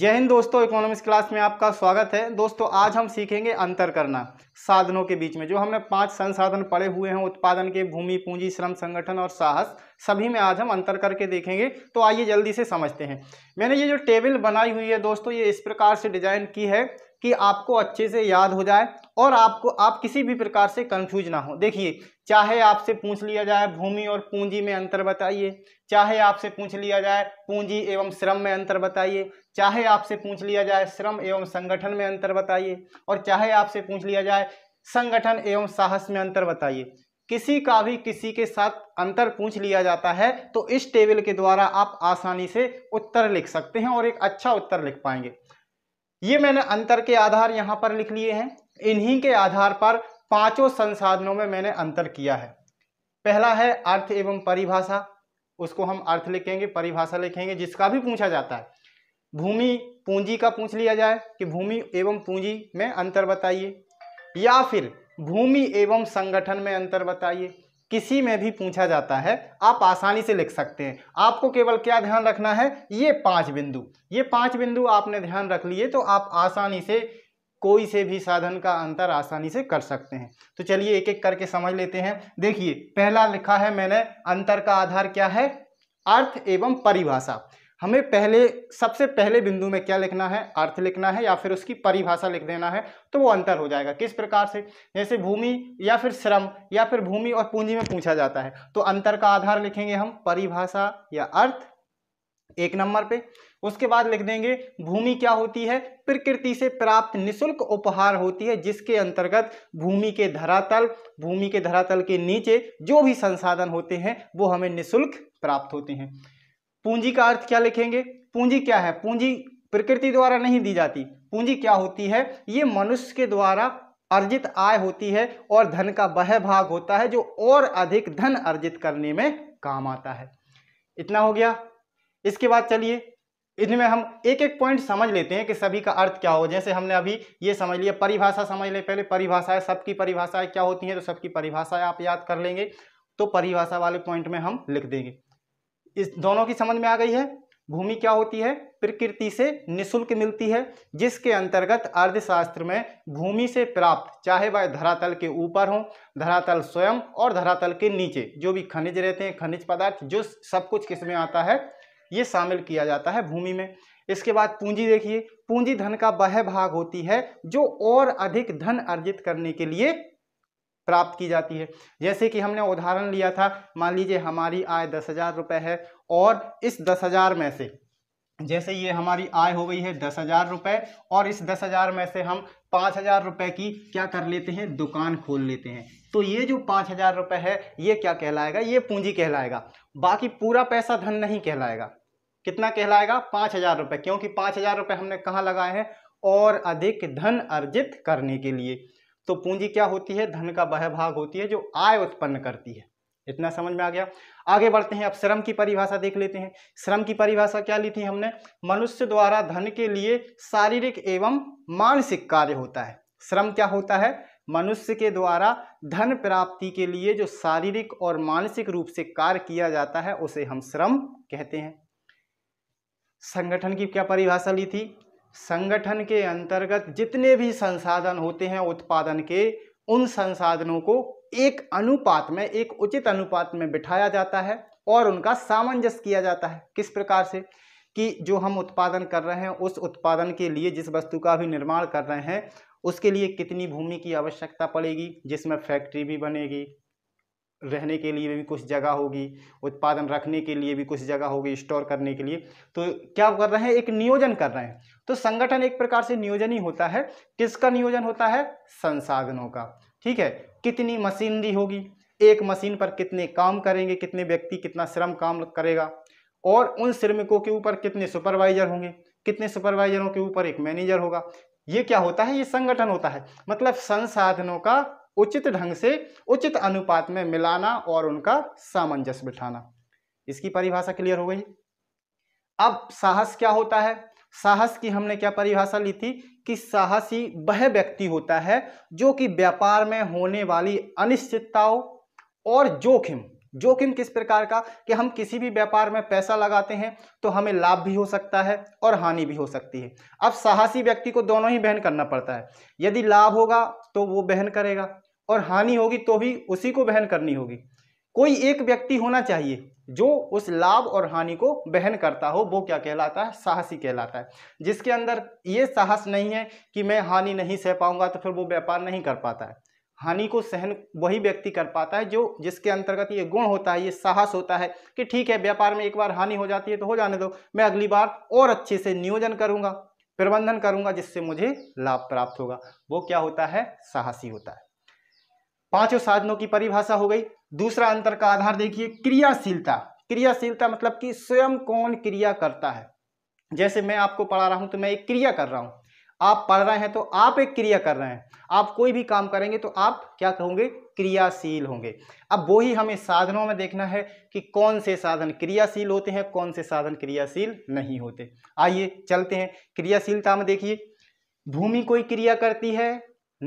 जय हिंद दोस्तों economics class में आपका स्वागत है दोस्तों आज हम सीखेंगे अंतर करना साधनों के बीच में जो हमने पांच संसाधन पड़े हुए हैं उत्पादन के भूमि पूंजी श्रम संगठन और साहस सभी में आज हम अंतर करके देखेंगे तो आइए जल्दी से समझते हैं मैंने ये जो टेबल बनाई हुई है दोस्तों ये इस प्रकार से डिजाइन की है कि आपको अच्छे से याद हो जाए और आपको आप किसी भी प्रकार से कंफ्यूज ना हो देखिए चाहे आपसे पूछ लिया जाए भूमि और पूंजी में अंतर बताइए चाहे आपसे पूछ लिया जाए पूंजी एवं श्रम में अंतर बताइए चाहे आपसे पूछ लिया जाए श्रम एवं संगठन में अंतर बताइए और चाहे आपसे पूछ लिया जाए संगठन एवं साहस में अंतर बताइए किसी का भी किसी के साथ अंतर पूछ लिया जाता है तो इस टेबल के द्वारा आप आसानी से उत्तर लिख सकते हैं और एक अच्छा उत्तर लिख पाएंगे ये मैंने अंतर के आधार यहाँ पर लिख लिए हैं इन्हीं के आधार पर पांचों संसाधनों में मैंने अंतर किया है पहला है अर्थ एवं परिभाषा उसको हम अर्थ लिखेंगे परिभाषा लिखेंगे जिसका भी पूछा जाता है भूमि पूंजी का पूछ लिया जाए कि भूमि एवं पूंजी में अंतर बताइए या फिर भूमि एवं संगठन में अंतर बताइए किसी में भी पूछा जाता है आप आसानी से लिख सकते हैं आपको केवल क्या ध्यान रखना है ये पांच बिंदु ये पांच बिंदु आपने ध्यान रख लिए तो आप आसानी से कोई से भी साधन का अंतर आसानी से कर सकते हैं तो चलिए एक एक करके समझ लेते हैं देखिए पहला लिखा है मैंने अंतर का आधार क्या है अर्थ एवं परिभाषा हमें पहले सबसे पहले बिंदु में क्या लिखना है अर्थ लिखना है या फिर उसकी परिभाषा लिख देना है तो वो अंतर हो जाएगा किस प्रकार से जैसे भूमि या फिर श्रम या फिर भूमि और पूंजी में पूछा जाता है तो अंतर का आधार लिखेंगे हम परिभाषा या अर्थ एक नंबर पे उसके बाद लिख देंगे भूमि क्या होती है प्रकृति से प्राप्त निःशुल्क उपहार होती है जिसके अंतर्गत भूमि के धरातल भूमि के धरातल के नीचे जो भी संसाधन होते हैं वो हमें निःशुल्क प्राप्त होते हैं पूंजी का अर्थ क्या लिखेंगे पूंजी क्या है पूंजी प्रकृति द्वारा नहीं दी जाती पूंजी क्या होती है ये मनुष्य के द्वारा अर्जित आय होती है और धन का वह भाग होता है जो और अधिक धन अर्जित करने में काम आता है इतना हो गया इसके बाद चलिए इनमें हम एक एक पॉइंट समझ लेते हैं कि सभी का अर्थ क्या हो जैसे हमने अभी ये समझ लिया परिभाषा समझ लें पहले परिभाषाएं सबकी परिभाषाएं क्या होती हैं तो सबकी परिभाषाएं आप याद कर लेंगे तो परिभाषा वाले पॉइंट में हम लिख देंगे इस दोनों की समझ में आ गई है भूमि क्या होती है प्रकृति से निशुल्क मिलती है जिसके अंतर्गत अर्थशास्त्र में भूमि से प्राप्त चाहे वह धरातल के ऊपर हो धरातल स्वयं और धरातल के नीचे जो भी खनिज रहते हैं खनिज पदार्थ जो सब कुछ किस में आता है ये शामिल किया जाता है भूमि में इसके बाद पूंजी देखिए पूंजी धन का वह भाग होती है जो और अधिक धन अर्जित करने के लिए प्राप्त की जाती है जैसे कि हमने उदाहरण लिया था मान लीजिए हमारी आय दस हज़ार रुपये है और इस दस हज़ार में से जैसे ये हमारी आय हो गई है दस हज़ार रुपये और इस दस हज़ार में से हम पाँच हज़ार रुपये की क्या कर लेते हैं दुकान खोल लेते हैं तो ये जो पाँच हज़ार रुपये है ये क्या कहलाएगा ये पूंजी कहलाएगा बाकी पूरा पैसा धन नहीं कहलाएगा कितना कहलाएगा पाँच हज़ार रुपये क्योंकि पाँच हज़ार रुपये हमने कहाँ लगाए हैं और अधिक धन अर्जित करने के लिए तो पूंजी क्या होती है धन का वह भाग होती है जो आय उत्पन्न करती है इतना समझ में आ गया आगे बढ़ते हैं अब श्रम की परिभाषा देख लेते हैं श्रम की परिभाषा क्या ली थी हमने मनुष्य द्वारा धन के लिए शारीरिक एवं मानसिक कार्य होता है श्रम क्या होता है मनुष्य के द्वारा धन प्राप्ति के लिए जो शारीरिक और मानसिक रूप से कार्य किया जाता है उसे हम श्रम कहते हैं संगठन की क्या परिभाषा ली थी संगठन के अंतर्गत जितने भी संसाधन होते हैं उत्पादन के उन संसाधनों को एक अनुपात में एक उचित अनुपात में बिठाया जाता है और उनका सामंजस्य किया जाता है किस प्रकार से कि जो हम उत्पादन कर रहे हैं उस उत्पादन के लिए जिस वस्तु का भी निर्माण कर रहे हैं उसके लिए कितनी भूमि की आवश्यकता पड़ेगी जिसमें फैक्ट्री भी बनेगी रहने के लिए भी कुछ जगह होगी उत्पादन रखने के लिए भी कुछ जगह होगी स्टोर करने के लिए तो क्या कर रहे हैं एक नियोजन कर रहे हैं तो संगठन एक प्रकार से नियोजन ही होता है किसका नियोजन होता है संसाधनों का ठीक है कितनी मशीनरी होगी एक मशीन पर कितने काम करेंगे कितने व्यक्ति कितना श्रम काम करेगा और उन श्रमिकों के ऊपर कितने सुपरवाइजर होंगे कितने सुपरवाइजरों के ऊपर एक मैनेजर होगा ये क्या होता है ये संगठन होता है मतलब संसाधनों का उचित ढंग से उचित अनुपात में मिलाना और उनका सामंजस्य बिठाना इसकी परिभाषा क्लियर हो गई अब साहस क्या होता है साहस की हमने क्या परिभाषा ली थी कि साहसी वह व्यक्ति होता है जो कि व्यापार में होने वाली अनिश्चितताओं और जोखिम जोखिम किस प्रकार का कि हम किसी भी व्यापार में पैसा लगाते हैं तो हमें लाभ भी हो सकता है और हानि भी हो सकती है अब साहसी व्यक्ति को दोनों ही बहन करना पड़ता है यदि लाभ होगा तो वो बहन करेगा और हानि होगी तो भी उसी को बहन करनी होगी कोई एक व्यक्ति होना चाहिए जो उस लाभ और हानि को बहन करता हो वो क्या कहलाता है साहसी कहलाता है जिसके अंदर ये साहस नहीं है कि मैं हानि नहीं सह पाऊंगा तो फिर वो व्यापार नहीं कर पाता है हानि को सहन वही व्यक्ति कर पाता है जो जिसके अंतर्गत ये गुण होता है ये साहस होता है कि ठीक है व्यापार में एक बार हानि हो जाती है तो हो जाने दो मैं अगली बार और अच्छे से नियोजन करूँगा प्रबंधन करूँगा जिससे मुझे लाभ प्राप्त होगा वो क्या होता है साहसी होता है पांचों साधनों की परिभाषा हो गई दूसरा अंतर का आधार देखिए क्रियाशीलता क्रियाशीलता मतलब कि स्वयं कौन क्रिया करता है जैसे मैं आपको पढ़ा रहा हूं तो मैं एक क्रिया कर रहा हूं आप पढ़ रहे हैं तो आप एक क्रिया कर रहे हैं आप कोई भी काम करेंगे तो आप क्या कहोगे क्रियाशील होंगे अब वही हमें साधनों में देखना है कि कौन से साधन क्रियाशील होते हैं कौन से साधन क्रियाशील नहीं होते आइए चलते हैं क्रियाशीलता में देखिए भूमि कोई क्रिया करती है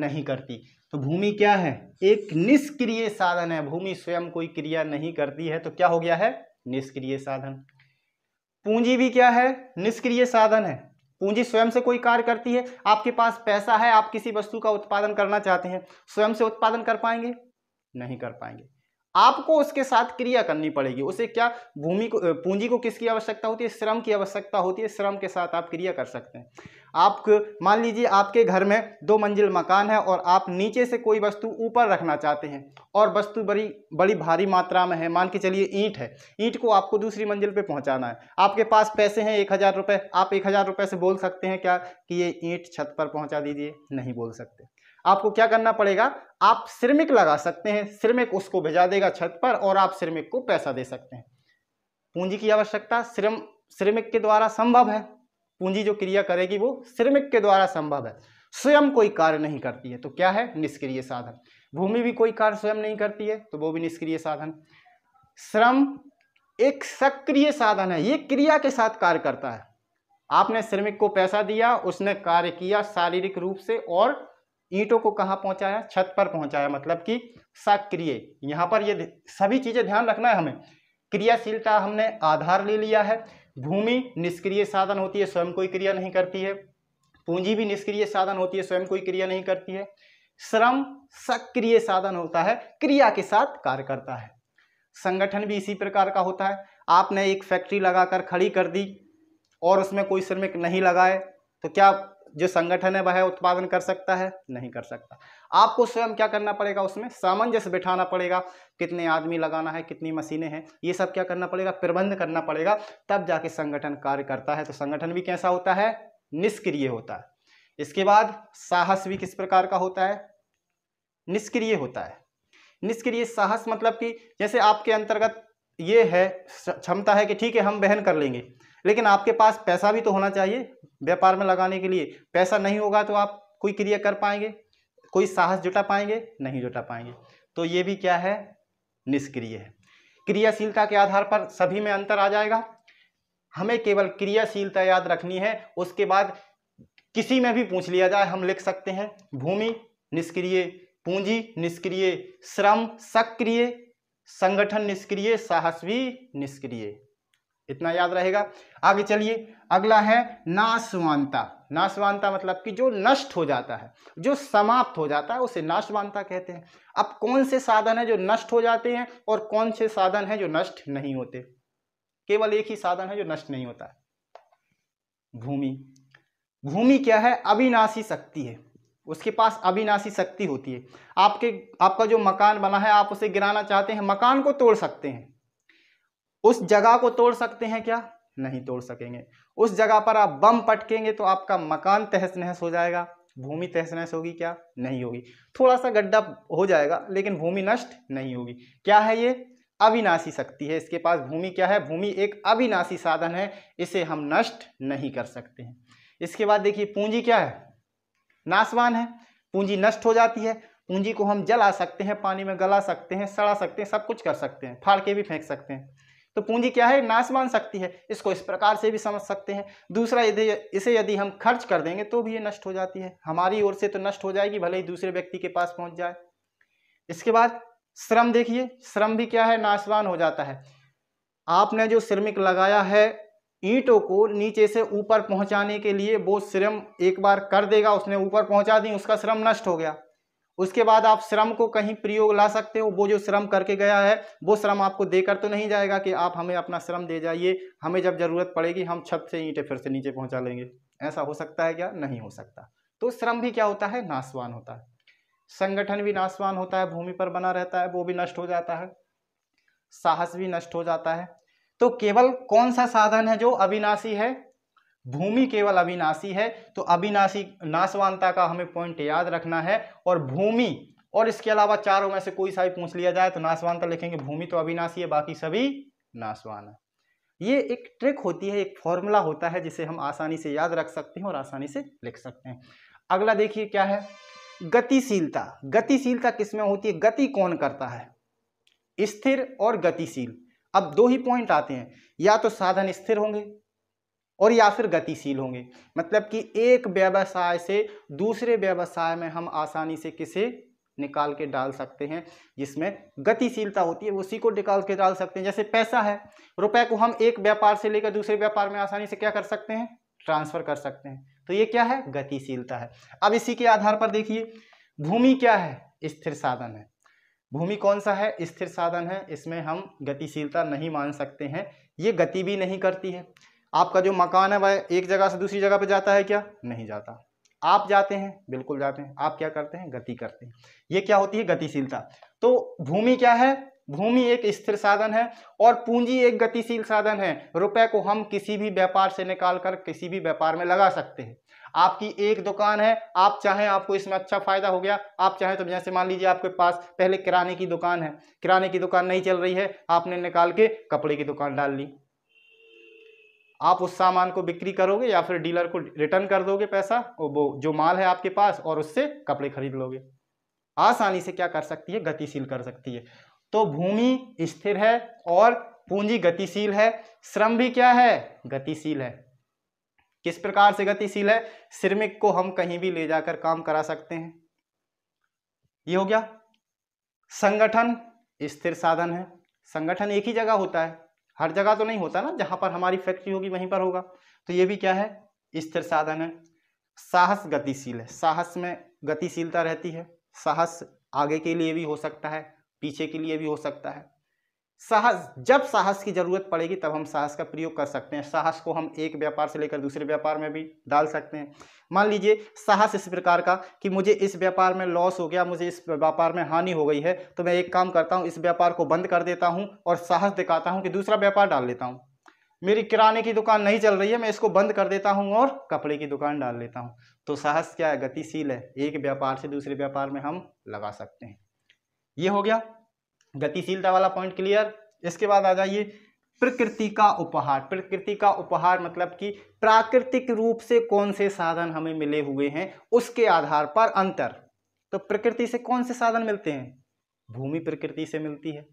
नहीं करती तो भूमि क्या है एक निष्क्रिय साधन है भूमि स्वयं कोई क्रिया नहीं करती है तो क्या हो गया है निष्क्रिय साधन पूंजी भी क्या है निष्क्रिय साधन है पूंजी स्वयं से कोई कार्य करती है आपके पास पैसा है आप किसी वस्तु का उत्पादन करना चाहते हैं स्वयं से उत्पादन कर पाएंगे नहीं कर पाएंगे आपको उसके साथ क्रिया करनी पड़ेगी उसे क्या भूमि को पूंजी को किसकी आवश्यकता होती है श्रम की आवश्यकता होती है श्रम के साथ आप क्रिया कर सकते हैं आप मान लीजिए आपके घर में दो मंजिल मकान है और आप नीचे से कोई वस्तु ऊपर रखना चाहते हैं और वस्तु बड़ी बड़ी भारी मात्रा में है मान के चलिए ईंट है ईंट को आपको दूसरी मंजिल पे पहुंचाना है आपके पास पैसे हैं एक हज़ार रुपये आप एक हज़ार रुपये से बोल सकते हैं क्या कि ये ईंट छत पर पहुँचा दीजिए नहीं बोल सकते आपको क्या करना पड़ेगा आप श्रमिक लगा सकते हैं श्रमिक उसको भेजा देगा छत पर और आप श्रमिक को पैसा दे सकते हैं पूंजी की आवश्यकता श्रम श्रमिक के द्वारा संभव है पूंजी जो क्रिया करेगी वो श्रमिक के द्वारा संभव है स्वयं कोई कार्य नहीं करती है तो क्या है निष्क्रिय साधन भूमि भी कोई कार्य स्वयं नहीं करती है तो वो भी निष्क्रिय साधन श्रम एक सक्रिय साधन है ये क्रिया के साथ कार्य करता है आपने श्रमिक को पैसा दिया उसने कार्य किया शारीरिक रूप से और ईंटों को कहाँ पहुँचाया छत पर पहुँचाया मतलब कि सक्रिय यहाँ पर ये सभी चीज़ें ध्यान रखना है हमें क्रियाशीलता हमने आधार ले लिया है भूमि निष्क्रिय साधन होती है स्वयं कोई क्रिया नहीं करती है पूंजी भी निष्क्रिय साधन होती है स्वयं कोई क्रिया नहीं करती है श्रम सक्रिय साधन होता है क्रिया के साथ कार्य करता है संगठन भी इसी प्रकार का होता है आपने एक फैक्ट्री लगाकर खड़ी कर दी और उसमें कोई श्रमिक नहीं लगाए तो क्या जो संगठन है वह उत्पादन कर सकता है नहीं कर सकता आपको स्वयं क्या करना पड़ेगा उसमें सामंजस्य बैठाना पड़ेगा कितने आदमी लगाना है कितनी मशीनें हैं ये सब क्या करना पड़ेगा प्रबंध करना पड़ेगा तब जाके संगठन कार्य करता है तो संगठन भी कैसा होता है निष्क्रिय होता है इसके बाद साहस भी किस प्रकार का होता है निष्क्रिय होता है निष्क्रिय साहस मतलब कि जैसे आपके अंतर्गत ये है क्षमता है कि ठीक है हम बहन कर लेंगे लेकिन आपके पास पैसा भी तो होना चाहिए व्यापार में लगाने के लिए पैसा नहीं होगा तो आप कोई क्रिया कर पाएंगे कोई साहस जुटा पाएंगे नहीं जुटा पाएंगे तो ये भी क्या है निष्क्रिय है क्रियाशीलता के आधार पर सभी में अंतर आ जाएगा हमें केवल क्रियाशीलता याद रखनी है उसके बाद किसी में भी पूछ लिया जाए हम लिख सकते हैं भूमि निष्क्रिय पूंजी निष्क्रिय श्रम सक्रिय संगठन निष्क्रिय साहस भी निष्क्रिय इतना याद रहेगा आगे चलिए अगला है नाशवानता नाशवानता मतलब कि जो नष्ट हो जाता है जो समाप्त हो जाता है उसे नाशवानता कहते हैं अब कौन से साधन है जो नष्ट हो जाते हैं और कौन से साधन है जो नष्ट नहीं होते केवल एक ही साधन है जो नष्ट नहीं होता भूमि भूमि क्या है अविनाशी शक्ति है उसके पास अविनाशी शक्ति होती है आपके आपका जो मकान बना है आप उसे गिराना चाहते हैं मकान को तोड़ सकते हैं उस जगह को तोड़ सकते हैं क्या नहीं तोड़ सकेंगे उस जगह पर आप बम पटकेंगे तो आपका मकान तहस नहस हो जाएगा भूमि तहस नहस होगी क्या नहीं होगी थोड़ा सा गड्ढा हो जाएगा लेकिन भूमि नष्ट नहीं होगी क्या है ये अविनाशी शक्ति है इसके पास भूमि क्या है भूमि एक अविनाशी साधन है इसे हम नष्ट नहीं कर सकते हैं इसके बाद देखिए पूंजी क्या है नाशवान है पूंजी नष्ट हो जाती है पूंजी को हम जला सकते हैं पानी में गला सकते हैं सड़ा सकते हैं सब कुछ कर सकते हैं फाड़ के भी फेंक सकते हैं तो पूंजी क्या है नाशवान शक्ति है इसको इस प्रकार से भी समझ सकते हैं दूसरा यदि इसे यदि हम खर्च कर देंगे तो भी ये नष्ट हो जाती है हमारी ओर से तो नष्ट हो जाएगी भले ही दूसरे व्यक्ति के पास पहुंच जाए इसके बाद श्रम देखिए श्रम भी क्या है नाशवान हो जाता है आपने जो श्रमिक लगाया है ईंटों को नीचे से ऊपर पहुंचाने के लिए वो श्रम एक बार कर देगा उसने ऊपर पहुंचा दी उसका श्रम नष्ट हो गया उसके बाद आप श्रम को कहीं प्रयोग ला सकते हो वो जो श्रम करके गया है वो श्रम आपको देकर तो नहीं जाएगा कि आप हमें अपना श्रम दे जाइए हमें जब ज़रूरत पड़ेगी हम छत से ईंटें फिर से नीचे पहुंचा लेंगे ऐसा हो सकता है क्या नहीं हो सकता तो श्रम भी क्या होता है नासवान होता है संगठन भी नासवान होता है भूमि पर बना रहता है वो भी नष्ट हो जाता है साहस भी नष्ट हो जाता है तो केवल कौन सा साधन है जो अविनाशी है भूमि केवल अविनाशी है तो अविनाशी नाशवानता का हमें पॉइंट याद रखना है और भूमि और इसके अलावा चारों में से कोई सा भी पूछ लिया जाए तो नाशवानता लिखेंगे भूमि तो अविनाशी है बाकी सभी नाशवान है ये एक ट्रिक होती है एक फॉर्मूला होता है जिसे हम आसानी से याद रख सकते हैं और आसानी से लिख सकते हैं अगला देखिए क्या है गतिशीलता गतिशीलता किसमें होती है गति कौन करता है स्थिर और गतिशील अब दो ही पॉइंट आते हैं या तो साधन स्थिर होंगे और या फिर गतिशील होंगे मतलब कि एक व्यवसाय से दूसरे व्यवसाय में हम आसानी से किसे निकाल के डाल सकते हैं जिसमें गतिशीलता होती है उसी को निकाल के डाल सकते हैं जैसे पैसा है रुपए को हम एक व्यापार से लेकर दूसरे व्यापार में आसानी से क्या कर सकते हैं ट्रांसफर कर सकते हैं तो ये क्या है गतिशीलता है अब इसी के आधार पर देखिए भूमि क्या है स्थिर साधन है भूमि कौन सा है स्थिर साधन है इसमें हम गतिशीलता नहीं मान सकते हैं ये गति भी नहीं करती है आपका जो मकान है वह एक जगह से दूसरी जगह पर जाता है क्या नहीं जाता आप जाते हैं बिल्कुल जाते हैं आप क्या करते हैं गति करते हैं ये क्या होती है गतिशीलता तो भूमि क्या है भूमि एक स्थिर साधन है और पूंजी एक गतिशील साधन है रुपए को हम किसी भी व्यापार से निकाल कर किसी भी व्यापार में लगा सकते हैं आपकी एक दुकान है आप चाहें आपको इसमें अच्छा फायदा हो गया आप चाहें तो जैसे मान लीजिए आपके पास पहले किराने की दुकान है किराने की दुकान नहीं चल रही है आपने निकाल के कपड़े की दुकान डाल ली आप उस सामान को बिक्री करोगे या फिर डीलर को रिटर्न कर दोगे पैसा और वो जो माल है आपके पास और उससे कपड़े खरीद लोगे आसानी से क्या कर सकती है गतिशील कर सकती है तो भूमि स्थिर है और पूंजी गतिशील है श्रम भी क्या है गतिशील है किस प्रकार से गतिशील है श्रमिक को हम कहीं भी ले जाकर काम करा सकते हैं ये हो गया संगठन स्थिर साधन है संगठन एक ही जगह होता है हर जगह तो नहीं होता ना जहाँ पर हमारी फैक्ट्री होगी वहीं पर होगा तो ये भी क्या है स्थिर साधन है साहस गतिशील है साहस में गतिशीलता रहती है साहस आगे के लिए भी हो सकता है पीछे के लिए भी हो सकता है साहस जब साहस की ज़रूरत पड़ेगी तब हम साहस का प्रयोग कर सकते हैं साहस को हम एक व्यापार से लेकर दूसरे व्यापार में भी डाल सकते हैं मान लीजिए साहस इस प्रकार का कि मुझे इस व्यापार में लॉस हो गया मुझे इस व्यापार में हानि हो गई है तो मैं एक काम करता हूँ इस व्यापार को बंद कर देता हूँ और साहस दिखाता हूँ कि दूसरा व्यापार डाल लेता हूँ मेरी किराने की दुकान नहीं चल रही है मैं इसको बंद कर देता हूँ और कपड़े की दुकान डाल लेता हूँ तो साहस क्या है गतिशील है एक व्यापार से दूसरे व्यापार में हम लगा सकते हैं ये हो गया गतिशीलता वाला पॉइंट क्लियर इसके बाद आ जाइए प्रकृति का उपहार प्रकृति का उपहार मतलब कि प्राकृतिक रूप से कौन से साधन हमें मिले हुए हैं उसके आधार पर अंतर तो प्रकृति से कौन से साधन मिलते हैं भूमि प्रकृति से मिलती है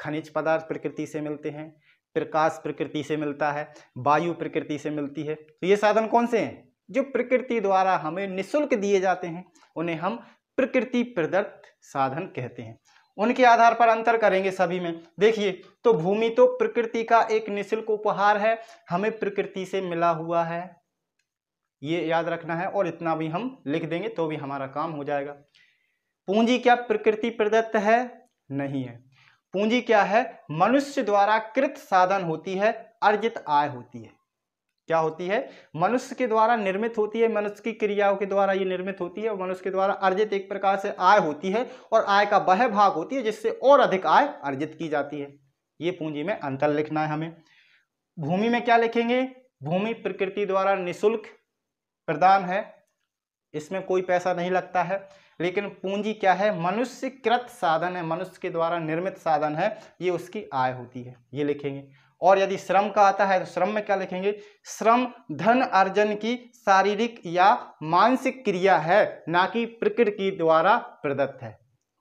खनिज पदार्थ प्रकृति से मिलते हैं प्रकाश प्रकृति से मिलता है वायु प्रकृति से मिलती है तो ये साधन कौन से हैं जो प्रकृति द्वारा हमें निःशुल्क दिए जाते हैं उन्हें हम प्रकृति प्रदत्त साधन कहते हैं उनके आधार पर अंतर करेंगे सभी में देखिए तो भूमि तो प्रकृति का एक निःशुल्क उपहार है हमें प्रकृति से मिला हुआ है ये याद रखना है और इतना भी हम लिख देंगे तो भी हमारा काम हो जाएगा पूंजी क्या प्रकृति प्रदत्त है नहीं है पूंजी क्या है मनुष्य द्वारा कृत साधन होती है अर्जित आय होती है क्या होती है मनुष्य के द्वारा निर्मित होती है मनुष्य की क्रियाओं के द्वारा ये निर्मित होती है और मनुष्य के द्वारा अर्जित एक प्रकार से आय होती है और आय का वह भाग होती है जिससे और अधिक आय अर्जित की जाती है ये पूंजी में अंतर लिखना है हमें भूमि में क्या लिखेंगे भूमि प्रकृति द्वारा निःशुल्क प्रदान है इसमें कोई पैसा नहीं लगता है लेकिन पूंजी क्या है मनुष्य कृत साधन है मनुष्य के द्वारा निर्मित साधन है ये उसकी आय होती है ये लिखेंगे और यदि श्रम का आता है तो श्रम में क्या लिखेंगे श्रम धन अर्जन की शारीरिक या मानसिक क्रिया है ना कि प्रकृति द्वारा प्रदत्त है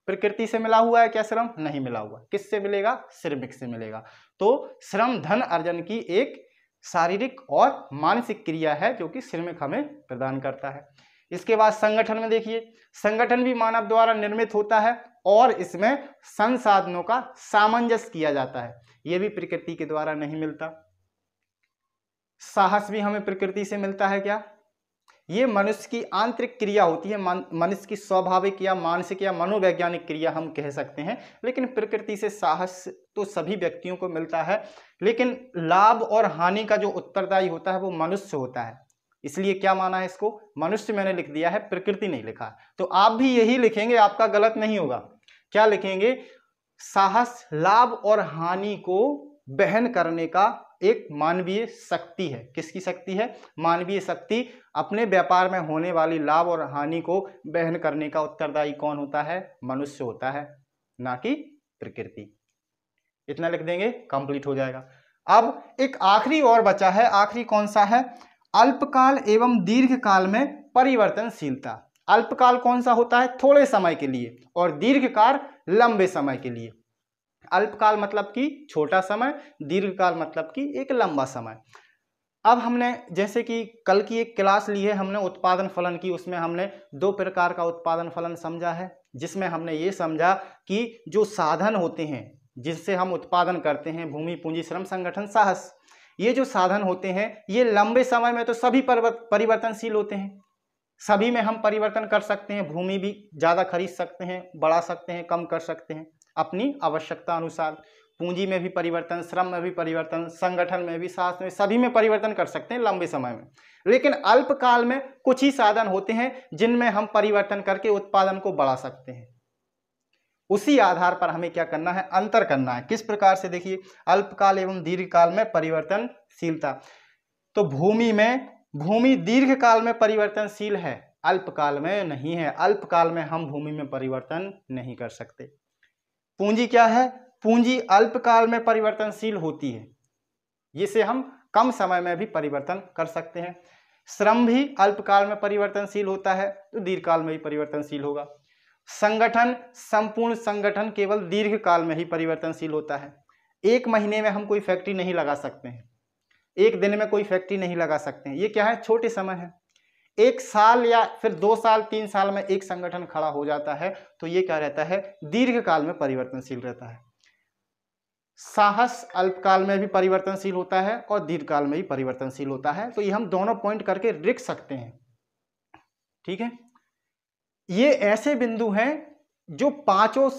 प्रकृति से मिला हुआ है क्या श्रम नहीं मिला हुआ किससे मिलेगा श्रमिक से मिलेगा तो श्रम धन अर्जन की एक शारीरिक और मानसिक क्रिया है जो कि श्रमिक हमें प्रदान करता है इसके बाद संगठन में देखिए संगठन भी मानव द्वारा निर्मित होता है और इसमें संसाधनों का सामंजस्य किया जाता है ये भी प्रकृति के द्वारा नहीं मिलता साहस भी हमें प्रकृति से मिलता है क्या ये मनुष्य की आंतरिक क्रिया होती है मनुष्य की स्वाभाविक या मानसिक या मनोवैज्ञानिक क्रिया हम कह सकते हैं लेकिन प्रकृति से साहस तो सभी व्यक्तियों को मिलता है लेकिन लाभ और हानि का जो उत्तरदायी होता है वो मनुष्य होता है इसलिए क्या माना है इसको मनुष्य मैंने लिख दिया है प्रकृति नहीं लिखा तो आप भी यही लिखेंगे आपका गलत नहीं होगा क्या लिखेंगे साहस लाभ और हानि को बहन करने का एक मानवीय शक्ति है किसकी शक्ति है मानवीय शक्ति अपने व्यापार में होने वाली लाभ और हानि को बहन करने का उत्तरदायी कौन होता है मनुष्य होता है ना कि प्रकृति इतना लिख देंगे कंप्लीट हो जाएगा अब एक आखिरी और बचा है आखिरी कौन सा है अल्पकाल एवं दीर्घकाल में परिवर्तनशीलता अल्पकाल कौन सा होता है थोड़े समय के लिए और दीर्घकाल लंबे समय के लिए अल्पकाल मतलब कि छोटा समय दीर्घकाल मतलब कि एक लंबा समय अब हमने जैसे कि कल की एक क्लास ली है हमने उत्पादन फलन की उसमें हमने दो प्रकार का उत्पादन फलन समझा है जिसमें हमने ये समझा कि जो साधन होते हैं जिससे हम उत्पादन करते हैं भूमि पूंजी श्रम संगठन साहस ये जो साधन होते हैं ये लंबे समय में तो सभी परिवर्तनशील होते हैं सभी में हम परिवर्तन कर सकते हैं भूमि भी ज़्यादा खरीद सकते हैं बढ़ा सकते हैं कम कर सकते हैं अपनी आवश्यकता अनुसार पूंजी में भी परिवर्तन श्रम में भी परिवर्तन संगठन में भी शास्त्र में सभी में परिवर्तन कर सकते हैं लंबे समय में लेकिन अल्पकाल में कुछ ही साधन होते हैं जिनमें हम परिवर्तन करके उत्पादन को बढ़ा सकते हैं उसी आधार पर हमें क्या करना है अंतर करना है किस प्रकार से देखिए अल्पकाल एवं दीर्घकाल में परिवर्तनशीलता तो भूमि में भूमि दीर्घ काल में परिवर्तनशील है अल्पकाल में नहीं है अल्पकाल में हम भूमि में परिवर्तन नहीं कर सकते पूंजी क्या है पूंजी अल्पकाल में परिवर्तनशील होती है जिसे हम कम समय में भी परिवर्तन कर सकते हैं श्रम भी अल्पकाल में परिवर्तनशील होता है तो दीर्घ काल में ही परिवर्तनशील होगा संगठन संपूर्ण संगठन केवल दीर्घ काल में ही परिवर्तनशील होता है एक महीने में हम कोई फैक्ट्री नहीं लगा सकते हैं एक दिन में कोई फैक्ट्री नहीं लगा सकते हैं ये क्या है छोटे समय है एक साल या फिर दो साल तीन साल में एक संगठन खड़ा हो जाता है तो ये क्या रहता है दीर्घ काल में परिवर्तनशील रहता है साहस अल्पकाल में भी परिवर्तनशील होता है और दीर्घ काल में भी परिवर्तनशील होता है तो ये हम दोनों पॉइंट करके लिख सकते हैं ठीक है ये ऐसे बिंदु हैं जो पांचों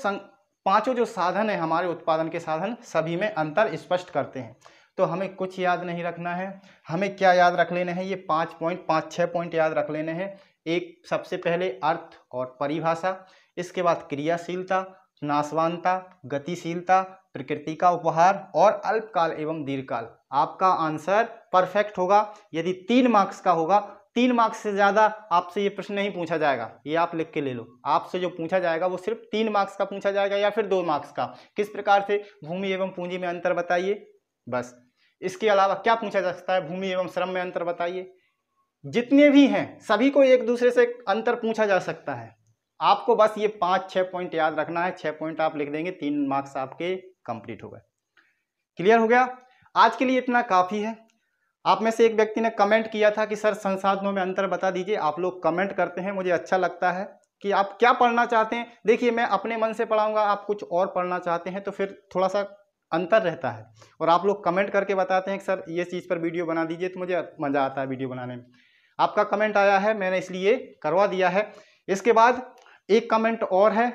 पांचों जो साधन है हमारे उत्पादन के साधन सभी में अंतर स्पष्ट करते हैं तो हमें कुछ याद नहीं रखना है हमें क्या याद रख लेने हैं ये पाँच पॉइंट पाँच छः पॉइंट याद रख लेने हैं एक सबसे पहले अर्थ और परिभाषा इसके बाद क्रियाशीलता नाशवानता गतिशीलता प्रकृति का उपहार और अल्पकाल एवं दीर्घकाल आपका आंसर परफेक्ट होगा यदि तीन मार्क्स का होगा तीन मार्क्स से ज़्यादा आपसे ये प्रश्न नहीं पूछा जाएगा ये आप लिख के ले लो आपसे जो पूछा जाएगा वो सिर्फ तीन मार्क्स का पूछा जाएगा या फिर दो मार्क्स का किस प्रकार से भूमि एवं पूंजी में अंतर बताइए बस इसके अलावा क्या पूछा जा सकता है भूमि एवं श्रम में अंतर बताइए जितने भी हैं सभी को एक दूसरे से अंतर पूछा जा सकता है आपको बस ये पाँच छः पॉइंट याद रखना है छः पॉइंट आप लिख देंगे तीन मार्क्स आपके कंप्लीट हो गए क्लियर हो गया आज के लिए इतना काफ़ी है आप में से एक व्यक्ति ने कमेंट किया था कि सर संसाधनों में अंतर बता दीजिए आप लोग कमेंट करते हैं मुझे अच्छा लगता है कि आप क्या पढ़ना चाहते हैं देखिए मैं अपने मन से पढ़ाऊंगा आप कुछ और पढ़ना चाहते हैं तो फिर थोड़ा सा अंतर रहता है और आप लोग कमेंट करके बताते हैं कि सर ये चीज़ पर वीडियो बना दीजिए तो मुझे मज़ा आता है वीडियो बनाने में आपका कमेंट आया है मैंने इसलिए करवा दिया है इसके बाद एक कमेंट और है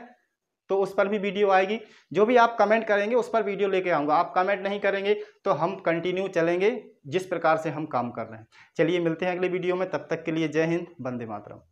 तो उस पर भी वीडियो आएगी जो भी आप कमेंट करेंगे उस पर वीडियो लेके आऊँगा आप कमेंट नहीं करेंगे तो हम कंटिन्यू चलेंगे जिस प्रकार से हम काम कर रहे हैं चलिए मिलते हैं अगले वीडियो में तब तक के लिए जय हिंद बंदे मातरम